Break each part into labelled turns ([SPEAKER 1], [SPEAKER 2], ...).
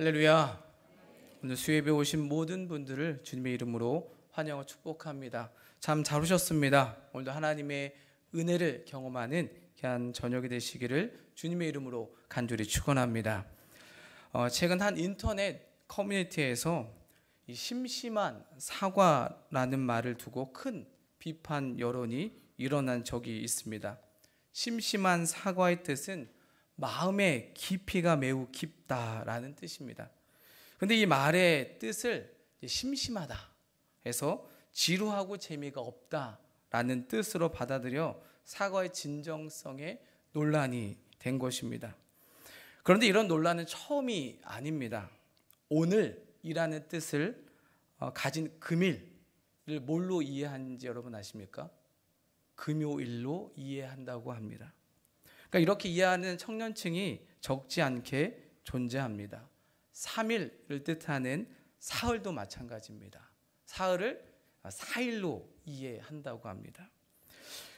[SPEAKER 1] 할렐루야. 오늘 수협에 오신 모든 분들을 주님의 이름으로 환영을 축복합니다. 참 잘 오셨습니다. 오늘도 하나님의 은혜를 경험하는 귀한 저녁이 되시기를 주님의 이름으로 간절히 축원합니다. 어, 최근 한 인터넷 커뮤니티에서 이 심심한 사과라는 말을 두고 큰 비판 여론이 일어난 적이 있습니다. 심심한 사과의 뜻은 마음의 깊이가 매우 깊다라는 뜻입니다. 근데 이 말의 뜻을 심심하다 해서 지루하고 재미가 없다라는 뜻으로 받아들여 사과의 진정성에 논란이 된 것입니다. 그런데 이런 논란은 처음이 아닙니다. 오늘이라는 뜻을 어, 가진 금일을 뭘로 이해하는지 여러분 아십니까? 금요일로 이해한다고 합니다. 그러니까 이렇게 이해하는 청년층이 적지 않게 존재합니다. 3일을 뜻하는 사흘도 마찬가지입니다. 사흘을 4일로 이해한다고 합니다.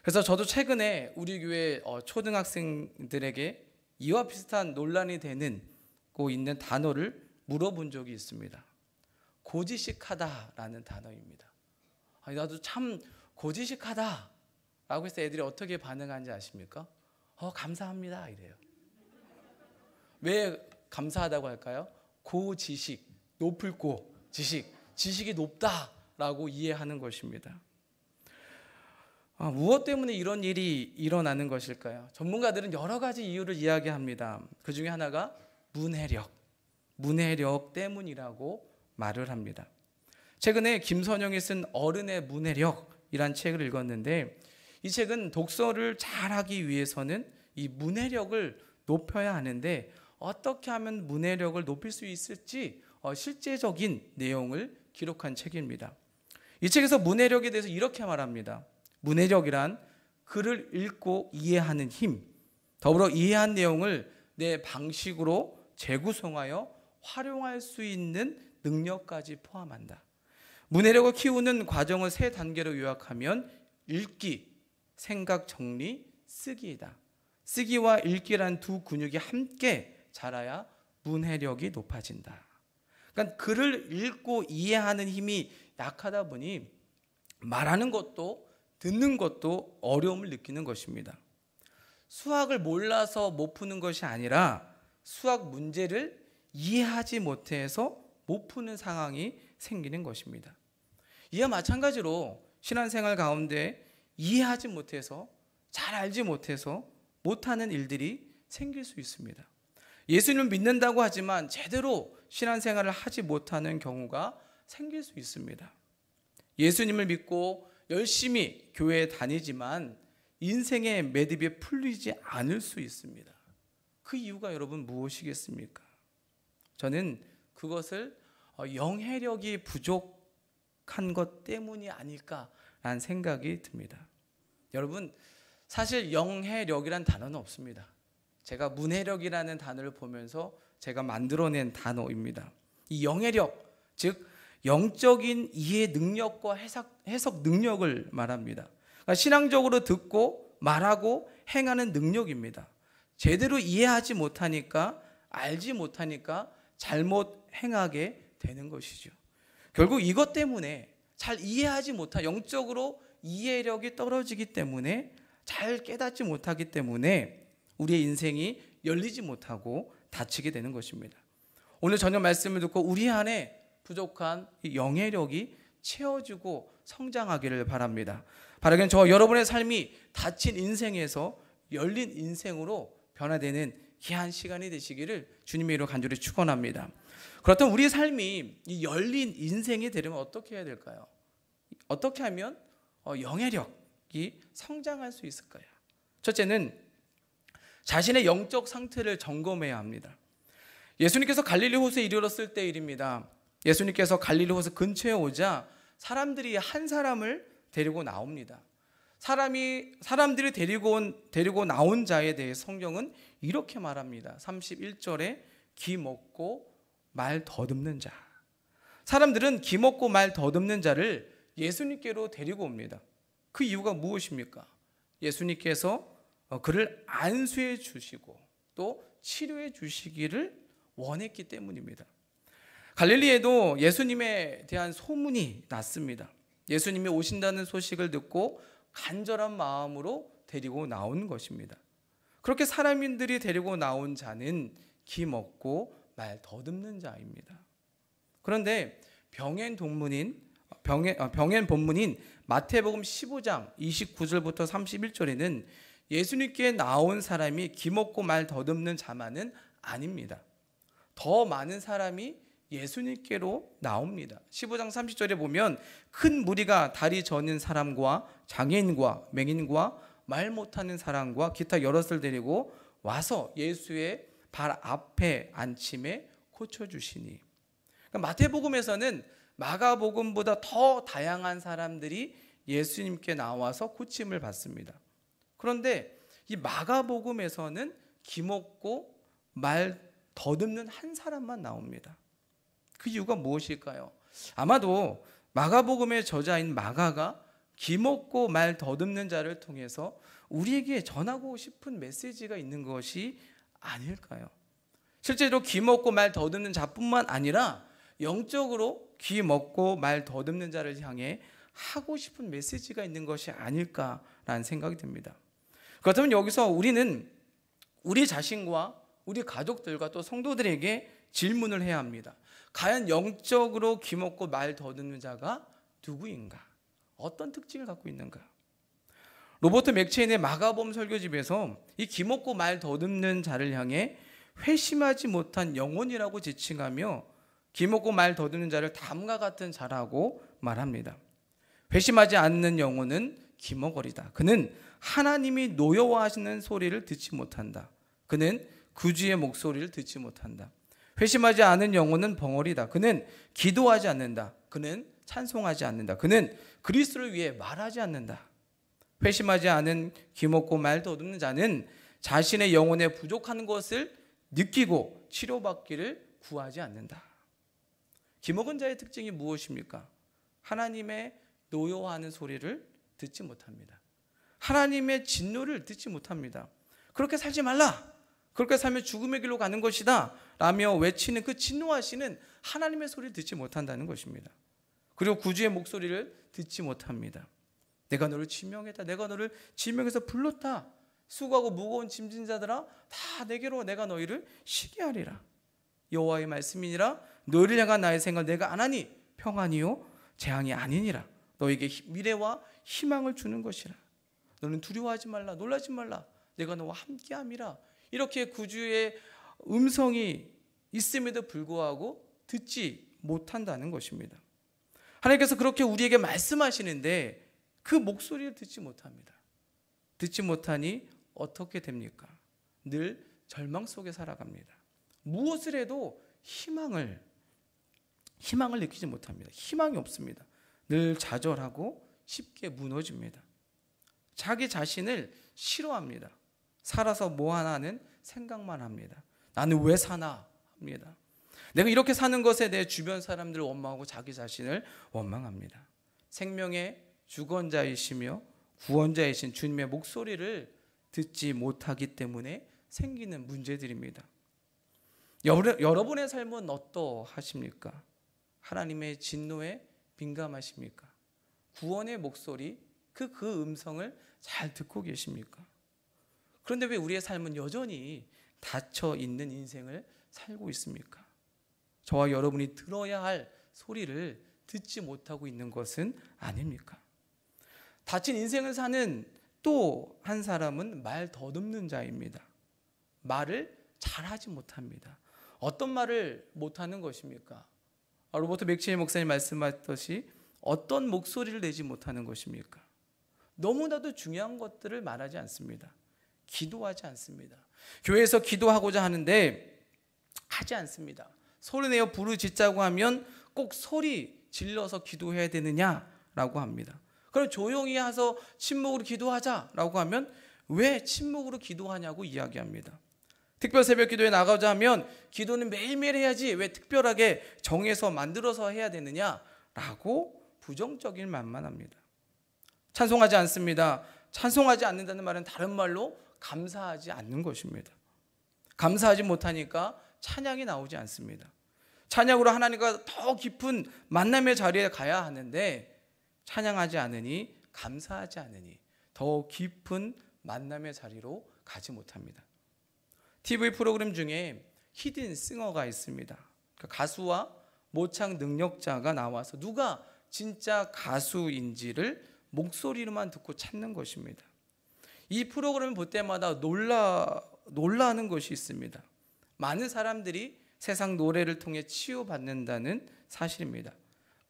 [SPEAKER 1] 그래서 저도 최근에 우리 교회 어, 초등학생들에게 이와 비슷한 논란이 되는 고 있는 단어를 물어본 적이 있습니다. 고지식하다라는 단어입니다. 아니, 나도 참 고지식하다라고 해서 애들이 어떻게 반응하는지 아십니까? 어, 감사합니다. 이래요. 왜 감사하다고 할까요? 고지식, 높을 고, 지식, 지식이 높다라고 이해하는 것입니다. 아, 무엇 때문에 이런 일이 일어나는 것일까요? 전문가들은 여러 가지 이유를 이야기합니다. 그 중에 하나가 문해력, 문해력 때문이라고 말을 합니다. 최근에 김선영이 쓴 어른의 문해력이란 책을 읽었는데 이 책은 독서를 잘하기 위해서는 이 문해력을 높여야 하는데 어떻게 하면 문해력을 높일 수 있을지 어, 실제적인 내용을 기록한 책입니다. 이 책에서 문해력에 대해서 이렇게 말합니다. 문해력이란 글을 읽고 이해하는 힘, 더불어 이해한 내용을 내 방식으로 재구성하여 활용할 수 있는 능력까지 포함한다. 문해력을 키우는 과정을 세 단계로 요약하면 읽기, 생각 정리, 쓰기이다. 쓰기와 읽기란 두 근육이 함께 자라야 문해력이 높아진다. 그러니까 글을 읽고 이해하는 힘이 약하다 보니 말하는 것도 듣는 것도 어려움을 느끼는 것입니다. 수학을 몰라서 못 푸는 것이 아니라 수학 문제를 이해하지 못해서 못 푸는 상황이 생기는 것입니다. 이와 마찬가지로 신앙생활 가운데 이해하지 못해서 잘 알지 못해서 못하는 일들이 생길 수 있습니다. 예수님을 믿는다고 하지만 제대로 신앙생활을 하지 못하는 경우가 생길 수 있습니다. 예수님을 믿고 열심히 교회에 다니지만 인생의 매듭이 풀리지 않을 수 있습니다. 그 이유가 여러분 무엇이겠습니까? 저는 그것을 어, 영해력이 부족한 것 때문이 아닐까 라는 생각이 듭니다. 여러분, 사실 영해력이란 단어는 없습니다. 제가 문해력이라는 단어를 보면서 제가 만들어낸 단어입니다. 이 영해력, 즉 영적인 이해 능력과 해석, 해석 능력을 말합니다. 그러니까 신앙적으로 듣고 말하고 행하는 능력입니다. 제대로 이해하지 못하니까 알지 못하니까 잘못 행하게 되는 것이죠. 결국 이것 때문에 잘 이해하지 못한 영적으로 이해력이 떨어지기 때문에 잘 깨닫지 못하기 때문에 우리의 인생이 열리지 못하고 닫히게 되는 것입니다. 오늘 저녁 말씀을 듣고 우리 안에 부족한 영해력이 채워지고 성장하기를 바랍니다. 바라기저 여러분의 삶이 닫힌 인생에서 열린 인생으로 변화되는 귀한 시간이 되시기를 주님의 이로 간절히 축원합니다. 그렇다면 우리의 삶이 열린 인생이 되려면 어떻게 해야 될까요? 어떻게 하면 어, 영해력이 성장할 수 있을까요? 첫째는 자신의 영적 상태를 점검해야 합니다. 예수님께서 갈릴리 호수에 이르렀을 때 일입니다. 예수님께서 갈릴리 호수 근처에 오자 사람들이 한 사람을 데리고 나옵니다. 사람이 사람들이 데리고 온 데리고 나온 자에 대해 성경은 이렇게 말합니다. 31절에 기 먹고 말 더듬는 자. 사람들은 기 먹고 말 더듬는 자를 예수님께로 데리고 옵니다. 그 이유가 무엇입니까? 예수님께서 어, 그를 안수해 주시고 또 치료해 주시기를 원했기 때문입니다. 갈릴리에도 예수님에 대한 소문이 났습니다. 예수님이 오신다는 소식을 듣고 간절한 마음으로 데리고 나온 것입니다. 그렇게 사람인들이 데리고 나온 자는 김없고말 더듬는 자입니다. 그런데 병행 동문인 병행, 아, 병행 본문인 마태복음 15장 29절부터 31절에는 예수님께 나온 사람이 기먹고 말 더듬는 자만은 아닙니다. 더 많은 사람이 예수님께로 나옵니다. 15장 30절에 보면 큰 무리가 다리 저는 사람과 장애인과 맹인과 말 못하는 사람과 기타 여럿을 데리고 와서 예수의 발 앞에 앉힘에 고쳐주시니. 그러니까 마태복음에서는 마가복음보다 더 다양한 사람들이 예수님께 나와서 고침을 받습니다. 그런데 이 마가복음에서는 기먹고 말 더듬는 한 사람만 나옵니다. 그 이유가 무엇일까요? 아마도 마가복음의 저자인 마가가 기먹고 말 더듬는 자를 통해서 우리에게 전하고 싶은 메시지가 있는 것이 아닐까요? 실제로 기먹고 말 더듬는 자뿐만 아니라 영적으로 귀 먹고 말 더듬는 자를 향해 하고 싶은 메시지가 있는 것이 아닐까라는 생각이 듭니다. 그렇다면 여기서 우리는 우리 자신과 우리 가족들과 또 성도들에게 질문을 해야 합니다. 과연 영적으로 귀 먹고 말 더듬는 자가 누구인가? 어떤 특징을 갖고 있는가? 로버트 맥체인의 마가범 설교집에서 이 귀 먹고 말 더듬는 자를 향해 회심하지 못한 영혼이라고 지칭하며 기 먹고 말 더듬는 자를 담과 같은 자라고 말합니다. 회심하지 않는 영혼은 기머거리다. 그는 하나님이 노여워하시는 소리를 듣지 못한다. 그는 구주의 목소리를 듣지 못한다. 회심하지 않은 영혼은 벙어리다. 그는 기도하지 않는다. 그는 찬송하지 않는다. 그는 그리스도를 위해 말하지 않는다. 회심하지 않은 기먹고 말 더듬는 자는 자신의 영혼의 부족한 것을 느끼고 치료받기를 구하지 않는다. 기먹은 자의 특징이 무엇입니까? 하나님의 노여워하는 소리를 듣지 못합니다. 하나님의 진노를 듣지 못합니다. 그렇게 살지 말라. 그렇게 살면 죽음의 길로 가는 것이다. 라며 외치는 그 진노하시는 하나님의 소리를 듣지 못한다는 것입니다. 그리고 구주의 목소리를 듣지 못합니다. 내가 너를 지명했다. 내가 너를 지명해서 불렀다. 수고하고 무거운 짐진 자들아 다 내게로 내가 너희를 쉬게 하리라. 여호와의 말씀이니라 너희를 향한 나의 생각 내가 안 하니 평안이요 재앙이 아니니라 너에게 미래와 희망을 주는 것이라 너는 두려워하지 말라 놀라지 말라 내가 너와 함께함이라 이렇게 구주의 음성이 있음에도 불구하고 듣지 못한다는 것입니다. 하나님께서 그렇게 우리에게 말씀하시는데 그 목소리를 듣지 못합니다. 듣지 못하니 어떻게 됩니까? 늘 절망 속에 살아갑니다. 무엇을 해도 희망을 희망을 느끼지 못합니다. 희망이 없습니다. 늘 좌절하고 쉽게 무너집니다. 자기 자신을 싫어합니다. 살아서 뭐 하나는 생각만 합니다. 나는 왜 사나 합니다. 내가 이렇게 사는 것에 대해 주변 사람들을 원망하고 자기 자신을 원망합니다. 생명의 주권자이시며 구원자이신 주님의 목소리를 듣지 못하기 때문에 생기는 문제들입니다. 여러, 분의 삶은 어떠하십니까? 하나님의 진노에 민감하십니까? 구원의 목소리, 그, 그 음성을 잘 듣고 계십니까? 그런데 왜 우리의 삶은 여전히 닫혀 있는 인생을 살고 있습니까? 저와 여러분이 들어야 할 소리를 듣지 못하고 있는 것은 아닙니까? 닫힌 인생을 사는 또 한 사람은 말 더듬는 자입니다. 말을 잘하지 못합니다. 어떤 말을 못하는 것입니까? 어, 로버트 맥치니 목사님 말씀하셨듯이 어떤 목소리를 내지 못하는 것입니까? 너무나도 중요한 것들을 말하지 않습니다. 기도하지 않습니다. 교회에서 기도하고자 하는데 하지 않습니다. 소리내어 부르짖자고 하면 꼭 소리 질러서 기도해야 되느냐라고 합니다. 그럼 조용히 해서 침묵으로 기도하자라고 하면 왜 침묵으로 기도하냐고 이야기합니다. 특별 새벽 기도에 나가자 하면 기도는 매일매일 해야지 왜 특별하게 정해서 만들어서 해야 되느냐라고 부정적인 만만합니다. 찬송하지 않습니다. 찬송하지 않는다는 말은 다른 말로 감사하지 않는 것입니다. 감사하지 못하니까 찬양이 나오지 않습니다. 찬양으로 하나님과 더 깊은 만남의 자리에 가야 하는데 찬양하지 않으니 감사하지 않으니 더 깊은 만남의 자리로 가지 못합니다. TV 프로그램 중에 히든 싱어가 있습니다. 그러니까 가수와 모창 능력자가 나와서 누가 진짜 가수인지를 목소리로만 듣고 찾는 것입니다. 이 프로그램을 볼 때마다 놀라 놀라는 것이 있습니다. 많은 사람들이 세상 노래를 통해 치유받는다는 사실입니다.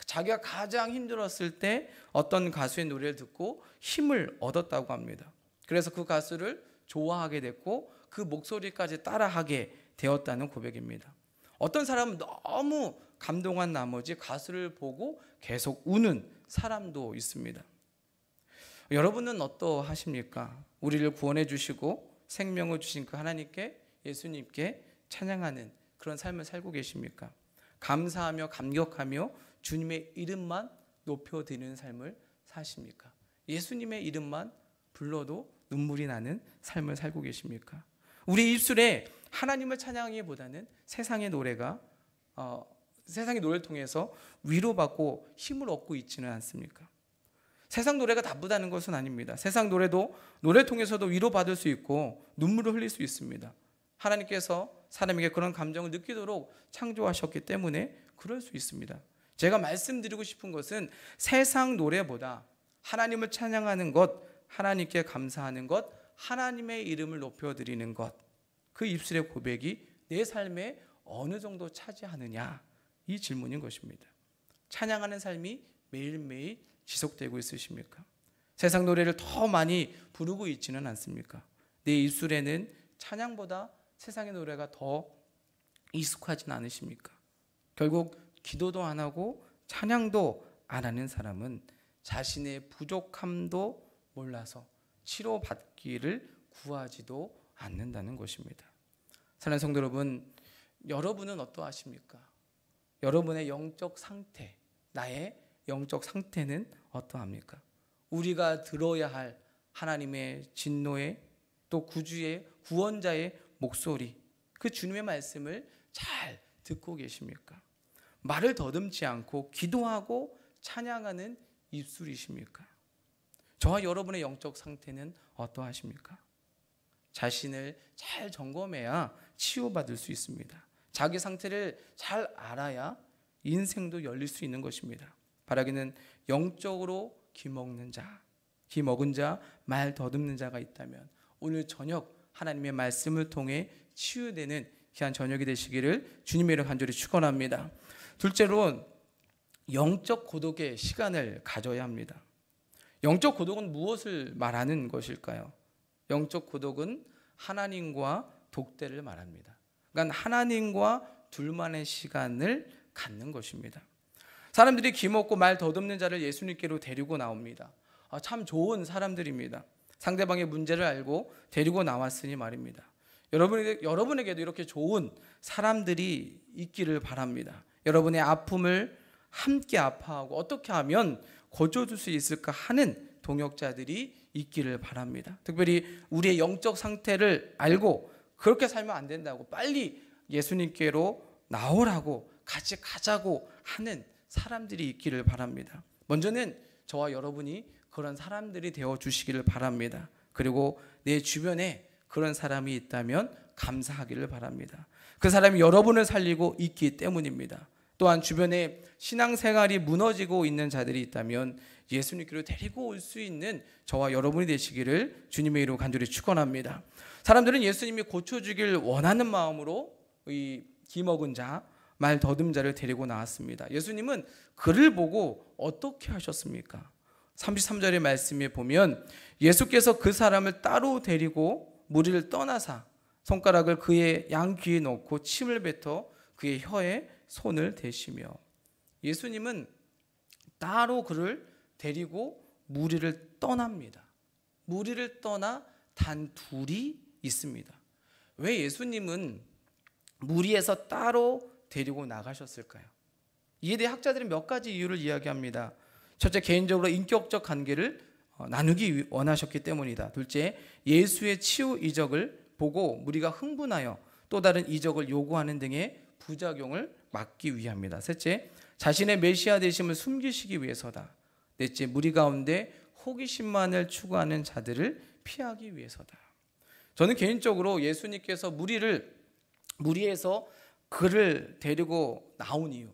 [SPEAKER 1] 자기가 가장 힘들었을 때 어떤 가수의 노래를 듣고 힘을 얻었다고 합니다. 그래서 그 가수를 좋아하게 됐고 그 목소리까지 따라하게 되었다는 고백입니다. 어떤 사람은 너무 감동한 나머지 가수를 보고 계속 우는 사람도 있습니다. 여러분은 어떠하십니까? 우리를 구원해 주시고 생명을 주신 그 하나님께 예수님께 찬양하는 그런 삶을 살고 계십니까? 감사하며 감격하며 주님의 이름만 높여드리는 삶을 사십니까? 예수님의 이름만 불러도 눈물이 나는 삶을 살고 계십니까? 우리 입술에 하나님을 찬양하기보다는 세상의 노래가 어, 세상의 노래를 통해서 위로받고 힘을 얻고 있지는 않습니까? 세상 노래가 나쁘다는 것은 아닙니다. 세상 노래도 노래 통해서도 위로받을 수 있고 눈물을 흘릴 수 있습니다. 하나님께서 사람에게 그런 감정을 느끼도록 창조하셨기 때문에 그럴 수 있습니다. 제가 말씀드리고 싶은 것은 세상 노래보다 하나님을 찬양하는 것, 하나님께 감사하는 것, 하나님의 이름을 높여드리는 것, 그 입술의 고백이 내 삶에 어느 정도 차지하느냐, 이 질문인 것입니다. 찬양하는 삶이 매일매일 지속되고 있으십니까? 세상 노래를 더 많이 부르고 있지는 않습니까? 내 입술에는 찬양보다 세상의 노래가 더 익숙하진 않으십니까? 결국 기도도 안 하고 찬양도 안 하는 사람은 자신의 부족함도 몰라서 치료받기를 구하지도 않는다는 것입니다. 사랑하는 성도 여러분, 여러분은 어떠하십니까? 여러분의 영적 상태, 나의 영적 상태는 어떠합니까? 우리가 들어야 할 하나님의 진노의 또 구주의 구원자의 목소리, 그 주님의 말씀을 잘 듣고 계십니까? 말을 더듬지 않고 기도하고 찬양하는 입술이십니까? 저와 여러분의 영적 상태는 어떠하십니까? 자신을 잘 점검해야 치유받을 수 있습니다. 자기 상태를 잘 알아야 인생도 열릴 수 있는 것입니다. 바라기는 영적으로 기먹는 자, 기먹은 자, 말 더듬는 자가 있다면 오늘 저녁 하나님의 말씀을 통해 치유되는 귀한 저녁이 되시기를 주님의 이름 간절히 축원합니다. 둘째로 영적 고독의 시간을 가져야 합니다. 영적 고독은 무엇을 말하는 것일까요? 영적 고독은 하나님과 독대를 말합니다. 그러니까 하나님과 둘만의 시간을 갖는 것입니다. 사람들이 기먹고 말 더듬는 자를 예수님께로 데리고 나옵니다. 아, 참 좋은 사람들입니다. 상대방의 문제를 알고 데리고 나왔으니 말입니다. 여러분에게, 여러분에게도 이렇게 좋은 사람들이 있기를 바랍니다. 여러분의 아픔을 함께 아파하고 어떻게 하면 거쳐줄수 있을까 하는 동역자들이 있기를 바랍니다. 특별히 우리의 영적 상태를 알고 그렇게 살면 안 된다고 빨리 예수님께로 나오라고 같이 가자고 하는 사람들이 있기를 바랍니다. 먼저는 저와 여러분이 그런 사람들이 되어 주시기를 바랍니다. 그리고 내 주변에 그런 사람이 있다면 감사하기를 바랍니다. 그 사람이 여러분을 살리고 있기 때문입니다. 또한 주변에 신앙생활이 무너지고 있는 자들이 있다면 예수님께로 데리고 올 수 있는 저와 여러분이 되시기를 주님의 이름으로 간절히 축원합니다. 사람들은 예수님이 고쳐주길 원하는 마음으로 이 기먹은 자, 말 더듬 자를 데리고 나왔습니다. 예수님은 그를 보고 어떻게 하셨습니까? 33절의 말씀에 보면 예수께서 그 사람을 따로 데리고 무리를 떠나사 손가락을 그의 양 귀에 넣고 침을 뱉어 그의 혀에 손을 대시며 예수님은 따로 그를 데리고 무리를 떠납니다. 무리를 떠나 단 둘이 있습니다. 왜 예수님은 무리에서 따로 데리고 나가셨을까요? 이에 대해 학자들은 몇 가지 이유를 이야기합니다. 첫째, 개인적으로 인격적 관계를 어, 나누기 원하셨기 때문이다. 둘째, 예수의 치유 이적을 보고 무리가 흥분하여 또 다른 이적을 요구하는 등의 부작용을 막기 위함이다. 셋째, 자신의 메시아 되심을 숨기시기 위해서다. 넷째, 무리 가운데 호기심만을 추구하는 자들을 피하기 위해서다. 저는 개인적으로 예수님께서 무리를 무리에서 그를 데리고 나온 이유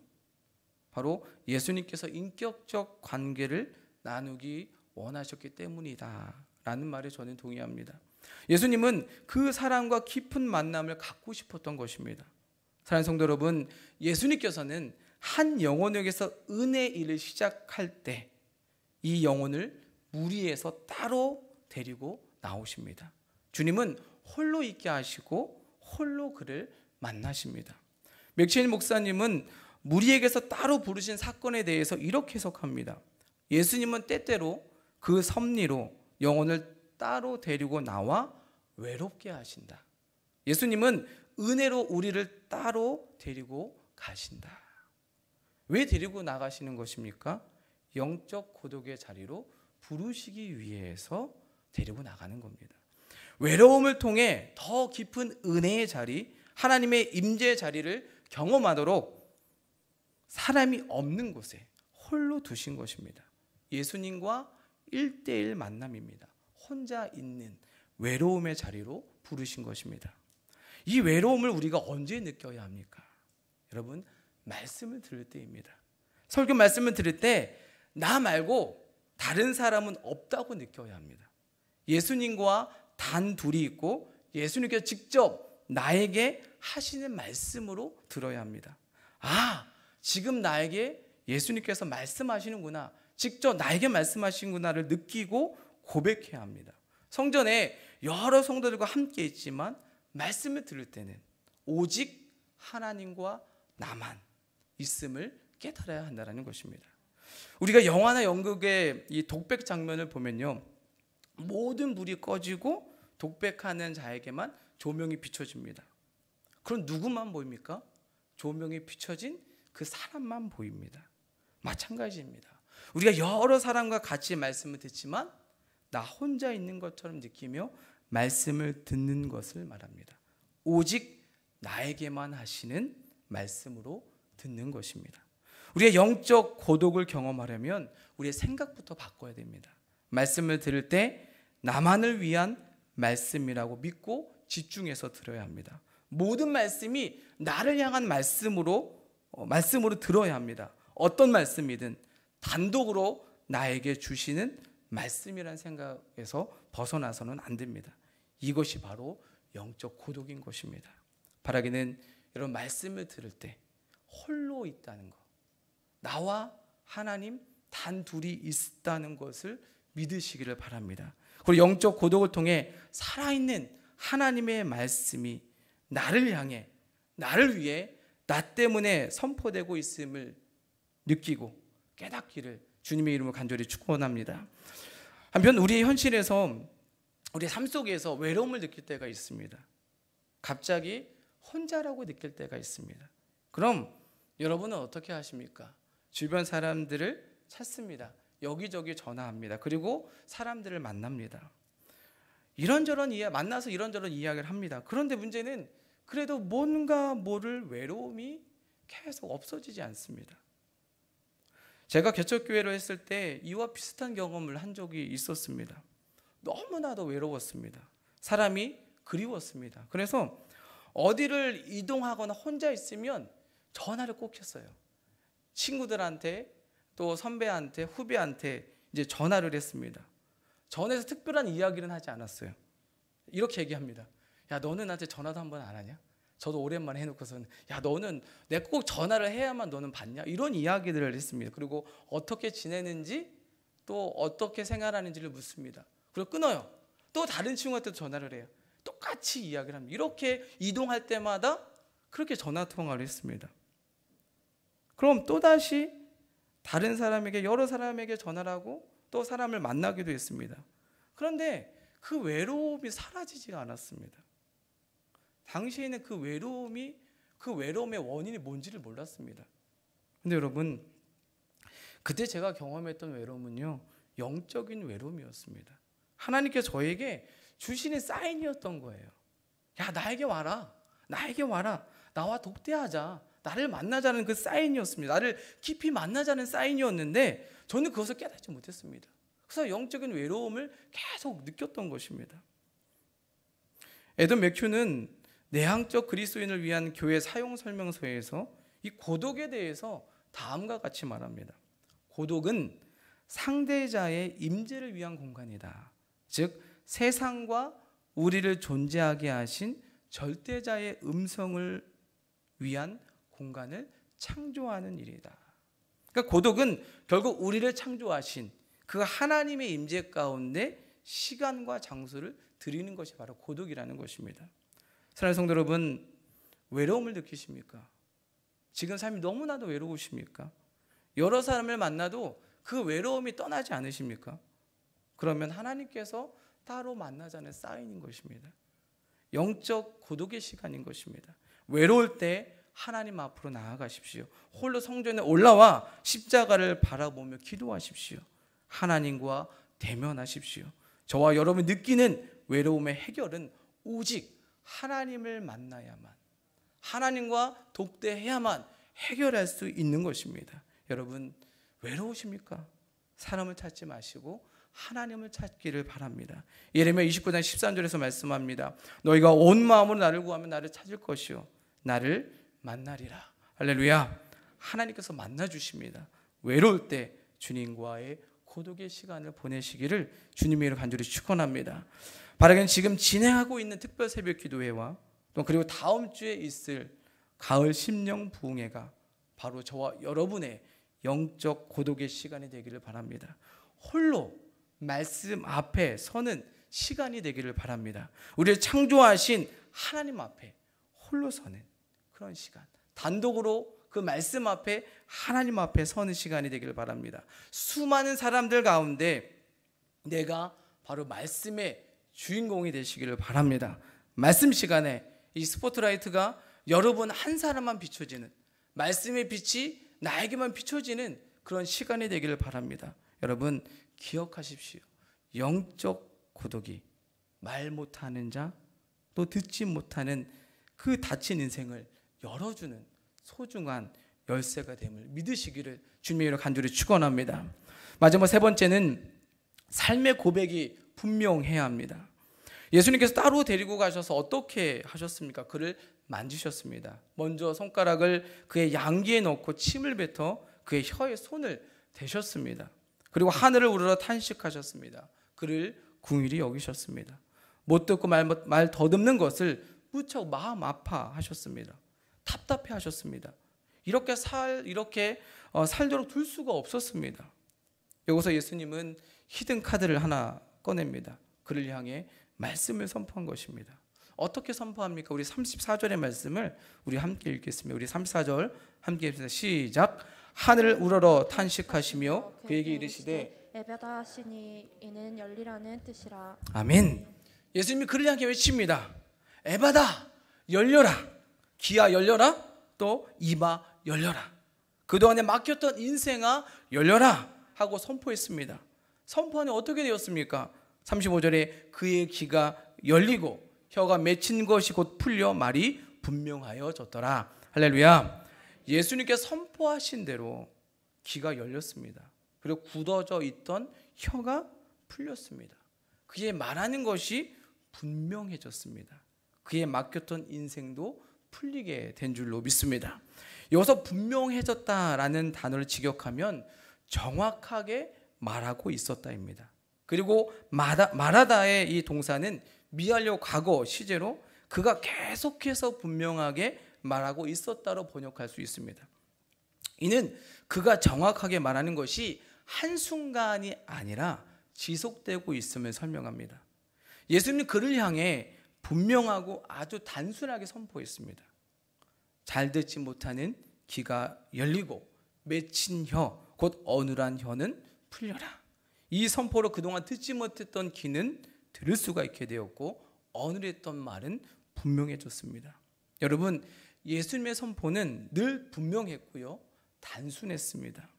[SPEAKER 1] 바로 예수님께서 인격적 관계를 나누기 원하셨기 때문이다라는 말에 저는 동의합니다. 예수님은 그 사람과 깊은 만남을 갖고 싶었던 것입니다. 사랑하는 성도 여러분, 예수님께서는 한 영혼에게서 은혜 일을 시작할 때 이 영혼을 무리에서 따로 데리고 나오십니다. 주님은 홀로 있게 하시고 홀로 그를 만나십니다. 맥체 목사님은 무리에게서 따로 부르신 사건에 대해서 이렇게 해석합니다. 예수님은 때때로 그 섭리로 영혼을 따로 데리고 나와 외롭게 하신다. 예수님은 은혜로 우리를 따로 데리고 가신다. 왜 데리고 나가시는 것입니까? 영적 고독의 자리로 부르시기 위해서 데리고 나가는 겁니다. 외로움을 통해 더 깊은 은혜의 자리, 하나님의 임재 자리를 경험하도록 사람이 없는 곳에 홀로 두신 것입니다. 예수님과 1대1 만남입니다. 혼자 있는 외로움의 자리로 부르신 것입니다. 이 외로움을 우리가 언제 느껴야 합니까? 여러분, 말씀을 들을 때입니다. 설교 말씀을 들을 때 나 말고 다른 사람은 없다고 느껴야 합니다. 예수님과 단 둘이 있고 예수님께서 직접 나에게 하시는 말씀으로 들어야 합니다. 아, 지금 나에게 예수님께서 말씀하시는구나. 직접 나에게 말씀하시는구나를 느끼고 고백해야 합니다. 성전에 여러 성도들과 함께 있지만 말씀을 들을 때는 오직 하나님과 나만 있음을 깨달아야 한다는 것입니다. 우리가 영화나 연극의 이 독백 장면을 보면요. 모든 불이 꺼지고 독백하는 자에게만 조명이 비춰집니다. 그럼 누구만 보입니까? 조명이 비춰진 그 사람만 보입니다. 마찬가지입니다. 우리가 여러 사람과 같이 말씀을 듣지만 나 혼자 있는 것처럼 느끼며 말씀을 듣는 것을 말합니다. 오직 나에게만 하시는 말씀으로 듣는 것입니다. 우리의 영적 고독을 경험하려면 우리의 생각부터 바꿔야 됩니다. 말씀을 들을 때 나만을 위한 말씀이라고 믿고 집중해서 들어야 합니다. 모든 말씀이 나를 향한 말씀으로 어, 말씀으로 들어야 합니다. 어떤 말씀이든 단독으로 나에게 주시는 말씀이란 생각에서 벗어나서는 안 됩니다. 이것이 바로 영적 고독인 것입니다. 바라기는 여러분 말씀을 들을 때 홀로 있다는 것, 나와 하나님 단 둘이 있다는 것을 믿으시기를 바랍니다. 그리고 영적 고독을 통해 살아있는 하나님의 말씀이 나를 향해, 나를 위해, 나 때문에 선포되고 있음을 느끼고 깨닫기를 주님의 이름으 간절히 축원합니다. 한편 우리의 현실에서 우리 삶 속에서 외로움을 느낄 때가 있습니다. 갑자기 혼자라고 느낄 때가 있습니다. 그럼 여러분은 어떻게 하십니까? 주변 사람들을 찾습니다. 여기저기 전화합니다. 그리고 사람들을 만납니다. 이런저런 이야 만나서 이런저런 이야기를 합니다. 그런데 문제는 그래도 뭔가 모를 외로움이 계속 없어지지 않습니다. 제가 개척교회로 했을 때 이와 비슷한 경험을 한 적이 있었습니다. 너무나도 외로웠습니다. 사람이 그리웠습니다. 그래서 어디를 이동하거나 혼자 있으면 전화를 꼭 했어요. 친구들한테 또 선배한테 후배한테 이제 전화를 했습니다. 전에서 특별한 이야기는 하지 않았어요. 이렇게 얘기합니다. 야 너는 나한테 전화도 한번 안 하냐? 저도 오랜만에 해놓고서는 야 너는 내가 꼭 전화를 해야만 너는 받냐? 이런 이야기들을 했습니다. 그리고 어떻게 지내는지 또 어떻게 생활하는지를 묻습니다. 그리고 끊어요. 또 다른 친구한테 전화를 해요. 똑같이 이야기를 합니다. 이렇게 이동할 때마다 그렇게 전화 통화를 했습니다. 그럼 또다시 다른 사람에게 여러 사람에게 전화를 하고 또 사람을 만나기도 했습니다. 그런데 그 외로움이 사라지지 않았습니다. 당시에는 그 외로움이 그 외로움의 원인이 뭔지를 몰랐습니다. 근데 여러분 그때 제가 경험했던 외로움은요. 영적인 외로움이었습니다. 하나님께서 저에게 주시는 사인이었던 거예요. 야, 나에게 와라. 나에게 와라. 나와 독대하자. 나를 만나자는 그 사인이었습니다. 나를 깊이 만나자는 사인이었는데 저는 그것을 깨닫지 못했습니다. 그래서 영적인 외로움을 계속 느꼈던 것입니다. 에덤 맥큐는 내향적 그리스도인을 위한 교회 사용 설명서에서 이 고독에 대해서 다음과 같이 말합니다. 고독은 상대자의 임재를 위한 공간이다. 즉 세상과 우리를 존재하게 하신 절대자의 음성을 위한 공간을 창조하는 일이다. 그러니까 고독은 결국 우리를 창조하신 그 하나님의 임재 가운데 시간과 장소를 드리는 것이 바로 고독이라는 것입니다. 사랑하는 성도 여러분, 외로움을 느끼십니까? 지금 삶이 너무나도 외로우십니까? 여러 사람을 만나도 그 외로움이 떠나지 않으십니까? 그러면 하나님께서 따로 만나자는 사인인 것입니다. 영적 고독의 시간인 것입니다. 외로울 때 하나님 앞으로 나아가십시오. 홀로 성전에 올라와 십자가를 바라보며 기도하십시오. 하나님과 대면하십시오. 저와 여러분 느끼는 외로움의 해결은 오직 하나님을 만나야만, 하나님과 독대해야만 해결할 수 있는 것입니다. 여러분, 외로우십니까? 사람을 찾지 마시고 하나님을 찾기를 바랍니다. 예레미야 29장 13절에서 말씀합니다. 너희가 온 마음으로 나를 구하면 나를 찾을 것이요 나를 만나리라. 할렐루야. 하나님께서 만나 주십니다. 외로울 때 주님과의 고독의 시간을 보내시기를 주님의 이름 간절히 축원합니다. 바라기는 지금 진행하고 있는 특별 새벽 기도회와 또 그리고 다음 주에 있을 가을 심령 부흥회가 바로 저와 여러분의 영적 고독의 시간이 되기를 바랍니다. 홀로 말씀 앞에 서는 시간이 되기를 바랍니다. 우리를 창조하신 하나님 앞에 홀로 서는 그런 시간. 단독으로 그 말씀 앞에 하나님 앞에 서는 시간이 되기를 바랍니다. 수많은 사람들 가운데 내가 바로 말씀의 주인공이 되시기를 바랍니다. 말씀 시간에 이 스포트라이트가 여러분 한 사람만 비춰지는 말씀의 빛이 나에게만 비춰지는 그런 시간이 되기를 바랍니다. 여러분 기억하십시오. 영적 고독이 말 못하는 자, 또 듣지 못하는 그 닫힌 인생을 열어주는 소중한 열쇠가 됨을 믿으시기를 주님의 간절히 축원합니다. 마지막 세 번째는 삶의 고백이 분명해야 합니다. 예수님께서 따로 데리고 가셔서 어떻게 하셨습니까? 그를 만지셨습니다. 먼저 손가락을 그의 양기에 넣고 침을 뱉어 그의 혀에 손을 대셨습니다. 그리고 하늘을 우러러 탄식하셨습니다. 그를 궁일이 여기셨습니다. 못 듣고 말, 말 더듬는 것을 무척 마음 아파하셨습니다. 답답해 하셨습니다. 이렇게 살 이렇게 어, 살도록 둘 수가 없었습니다. 여기서 예수님은 히든 카드를 하나 꺼냅니다. 그를 향해 말씀을 선포한 것입니다. 어떻게 선포합니까? 우리 34절의 말씀을 우리 함께 읽겠습니다. 우리 34절 함께 읽겠습니다. 시작. 하늘을 우러러 탄식하시며 그에게 이르시되 에바다시니 이는 열리라는 뜻이라. 아멘. 예수님이 그를 향해 외칩니다. 에바다 열려라. 기아 열려라. 또 이마 열려라. 그동안에 막혔던 인생아 열려라 하고 선포했습니다. 선포안에 어떻게 되었습니까? 35절에 그의 귀가 열리고 혀가 맺힌 것이 곧 풀려 말이 분명하여졌더라. 할렐루야. 예수님께 선포하신 대로 귀가 열렸습니다. 그리고 굳어져 있던 혀가 풀렸습니다. 그의 말하는 것이 분명해졌습니다. 그의 맡겼던 인생도 풀리게 된 줄로 믿습니다. 여기서 분명해졌다라는 단어를 직역하면 정확하게 말하고 있었다입니다. 그리고 말하다, 의이 동사는 미하려 과거 시제로 그가 계속해서 분명하게 말하고 있었다로 번역할 수 있습니다. 이는 그가 정확하게 말하는 것이 한순간이 아니라 지속되고 있음을 설명합니다. 예수님 그를 향해 분명하고 아주 단순하게 선포했습니다. 잘 듣지 못하는 귀가 열리고 맺힌 혀, 곧 어눌한 혀는 풀려라. 이 선포로 그동안 듣지 못했던 귀는 들을 수가 있게 되었고 어눌했던 말은 분명해졌습니다. 여러분 예수님의 선포는 늘 분명했고요. 단순했습니다.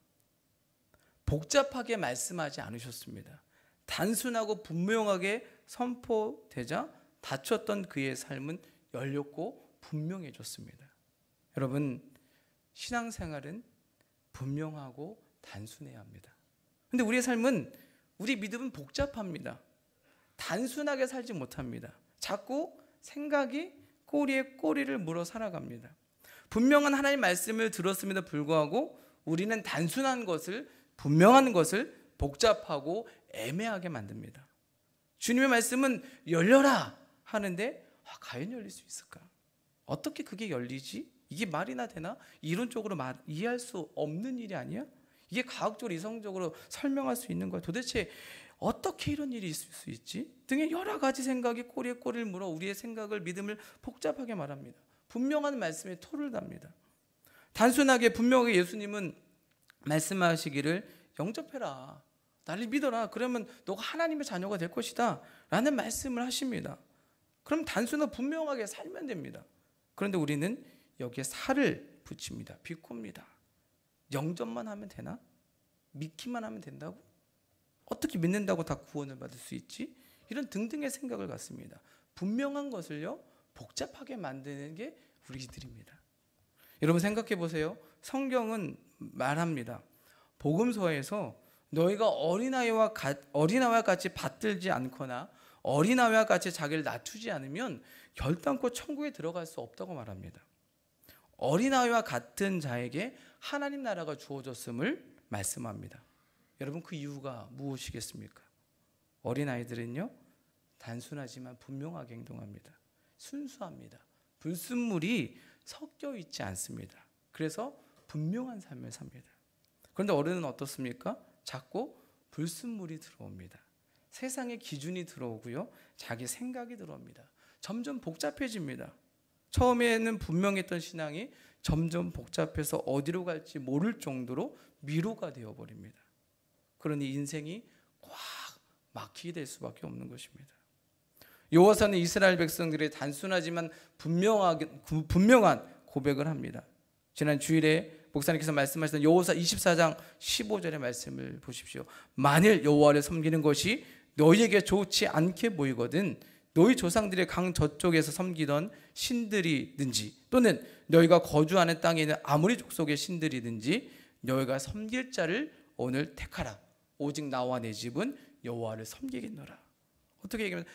[SPEAKER 1] 복잡하게 말씀하지 않으셨습니다. 단순하고 분명하게 선포되자 다쳤던 그의 삶은 열렸고 분명해졌습니다. 여러분, 신앙생활은 분명하고 단순해야 합니다. 근데 우리의 삶은 우리 믿음은 복잡합니다. 단순하게 살지 못합니다. 자꾸 생각이 꼬리에 꼬리를 물어 살아갑니다. 분명한 하나님 말씀을 들었음에도 불구하고 우리는 단순한 것을 분명한 것을 복잡하고 애매하게 만듭니다. 주님의 말씀은 열려라 하는데 아, 과연 열릴 수 있을까? 어떻게 그게 열리지? 이게 말이나 되나? 이론적으로 말, 이해할 수 없는 일이 아니야? 이게 과학적으로 이성적으로 설명할 수 있는 거야. 도대체 어떻게 이런 일이 있을 수 있지? 등의 여러 가지 생각이 꼬리에 꼬리를 물어 우리의 생각을 믿음을 복잡하게 말합니다. 분명한 말씀에 토를 답니다. 단순하게 분명하게 예수님은 말씀하시기를 영접해라. 나를 믿어라. 그러면 너가 하나님의 자녀가 될 것이다. 라는 말씀을 하십니다. 그럼 단순하고 분명하게 살면 됩니다. 그런데 우리는 여기에 살을 붙입니다. 비꼬니다 영접만 하면 되나? 믿기만 하면 된다고? 어떻게 믿는다고 다 구원을 받을 수 있지? 이런 등등의 생각을 갖습니다. 분명한 것을요 복잡하게 만드는 게 우리들입니다. 여러분 생각해 보세요. 성경은 말합니다. 복음서에서 너희가 어린아이와 가, 어린아이와 같이 받들지 않거나 어린아이와 같이 자기를 낮추지 않으면 결단코 천국에 들어갈 수 없다고 말합니다. 어린아이와 같은 자에게 하나님 나라가 주어졌음을 말씀합니다. 여러분 그 이유가 무엇이겠습니까? 어린아이들은요, 단순하지만 분명하게 행동합니다. 순수합니다. 불순물이 섞여 있지 않습니다. 그래서 분명한 삶을 삽니다. 그런데 어른은 어떻습니까? 자꾸 불순물이 들어옵니다. 세상의 기준이 들어오고요. 자기 생각이 들어옵니다. 점점 복잡해집니다. 처음에는 분명했던 신앙이 점점 복잡해서 어디로 갈지 모를 정도로 미로가 되어버립니다. 그러니 인생이 꽉 막히게 될 수밖에 없는 것입니다. 요호사는 이스라엘 백성들의 단순하지만 분명하게, 분명한 고백을 합니다. 지난 주일에 목사님께서 말씀하셨던 여호사 24장 15절의 말씀을 보십시오. 만일 여호와를 섬기는 것이 너희에게 좋지 않게 보이거든 너희 조상들의 강 저쪽에서 섬기던 신들이든지 또는 너희가 거주하는 땅에 있는 아무리 족속의 신들이든지 너희가 섬길 자를 오늘 택하라. 오직 나와 내 집은 여호와를 섬기겠노라. 어떻게 얘기하면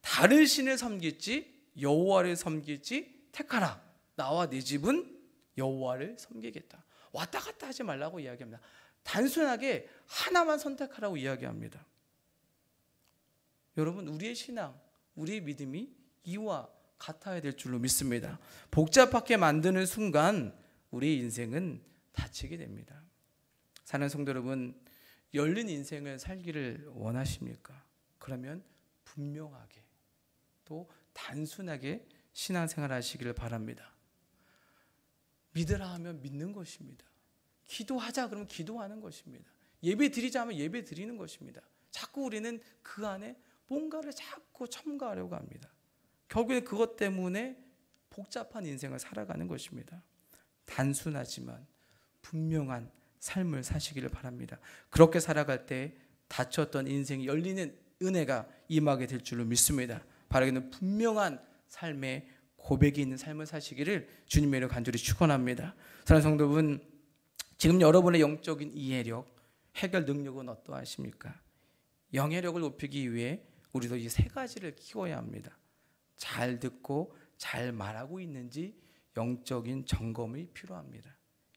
[SPEAKER 1] 다른 신을 섬길지 여호와를 섬길지 택하라. 나와 내 집은 여호와를 섬기겠다. 왔다 갔다 하지 말라고 이야기합니다. 단순하게 하나만 선택하라고 이야기합니다. 여러분 우리의 신앙, 우리의 믿음이 이와 같아야 될 줄로 믿습니다. 복잡하게 만드는 순간 우리 인생은 다치게 됩니다. 사는 성도 여러분, 열린 인생을 살기를 원하십니까? 그러면 분명하게 또 단순하게 신앙생활 하시기를 바랍니다. 믿으라 하면 믿는 것입니다. 기도하자 그러면 기도하는 것입니다. 예배 드리자 하면 예배 드리는 것입니다. 자꾸 우리는 그 안에 뭔가를 자꾸 첨가하려고 합니다. 결국에 그것 때문에 복잡한 인생을 살아가는 것입니다. 단순하지만 분명한 삶을 사시기를 바랍니다. 그렇게 살아갈 때 닫혔던 인생이 열리는 은혜가 임하게 될 줄로 믿습니다. 바라기는 분명한 삶의 고백이 있는 삶을 사시기를 주님의 이름 간절히 축원합니다. 사랑하는 성도분, 지금 여러분의 영적인 이해력, 해결 능력은 어떠하십니까? 영해력을 높이기 위해 우리도 이 세 가지를 키워야 합니다. 잘 듣고 잘 말하고 있는지 영적인 점검이 필요합니다.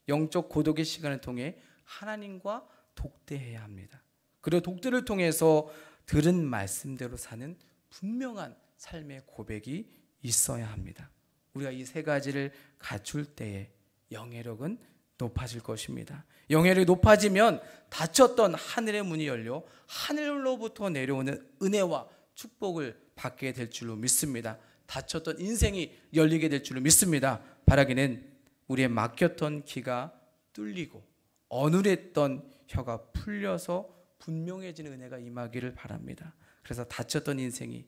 [SPEAKER 1] 영적 고독의 시간을 통해 하나님과 독대해야 합니다. 그리고 독대를 통해서 들은 말씀대로 사는 분명한 삶의 고백이 있어야 합니다. 우리가 이 세 가지를 갖출 때에 영예력은 높아질 것입니다. 영예력이 높아지면 닫혔던 하늘의 문이 열려 하늘로부터 내려오는 은혜와 축복을 받게 될 줄로 믿습니다. 닫혔던 인생이 열리게 될 줄로 믿습니다. 바라기는 우리의 막혔던 기가 뚫리고 어눌했던 혀가 풀려서 분명해지는 은혜가 임하기를 바랍니다. 그래서 닫혔던 인생이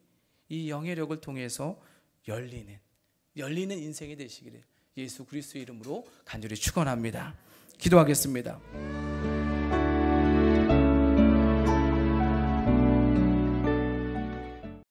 [SPEAKER 1] 이 영예력을 통해서 열리는 열리는 인생이 되시기를 예수 그리스도 이름으로 간절히 축원합니다. 기도하겠습니다.